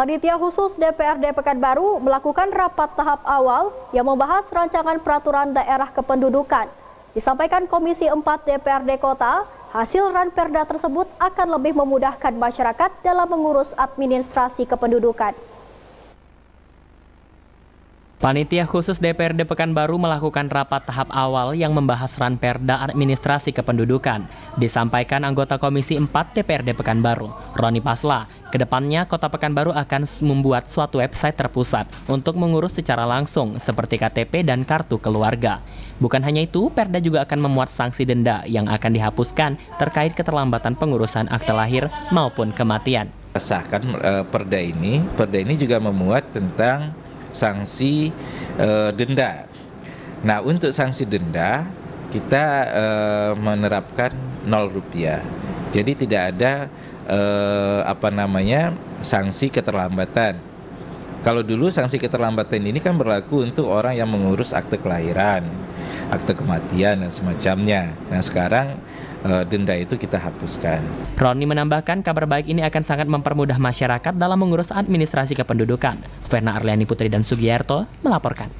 Panitia khusus DPRD Pekanbaru melakukan rapat tahap awal yang membahas rancangan peraturan daerah kependudukan. Disampaikan Komisi 4 DPRD Kota, hasil ranperda tersebut akan lebih memudahkan masyarakat dalam mengurus administrasi kependudukan. Panitia khusus DPRD Pekanbaru melakukan rapat tahap awal yang membahas ranperda administrasi kependudukan. Disampaikan anggota Komisi 4 DPRD Pekanbaru, Roni Pasla, kedepannya Kota Pekanbaru akan membuat suatu website terpusat untuk mengurus secara langsung seperti KTP dan kartu keluarga. Bukan hanya itu, Perda juga akan memuat sanksi denda yang akan dihapuskan terkait keterlambatan pengurusan akte lahir maupun kematian. Sahkan eh, Perda ini, Perda ini juga memuat tentang sanksi uh, denda. Nah, untuk sanksi denda kita uh, menerapkan 0 rupiah. Jadi tidak ada eh, apa namanya sanksi keterlambatan. Kalau dulu sanksi keterlambatan ini kan berlaku untuk orang yang mengurus akte kelahiran akte kematian dan semacamnya. Nah sekarang eh, denda itu kita hapuskan. Roni menambahkan kabar baik ini akan sangat mempermudah masyarakat dalam mengurus administrasi kependudukan. Verna Arliani Putri dan Sugiyarto melaporkan.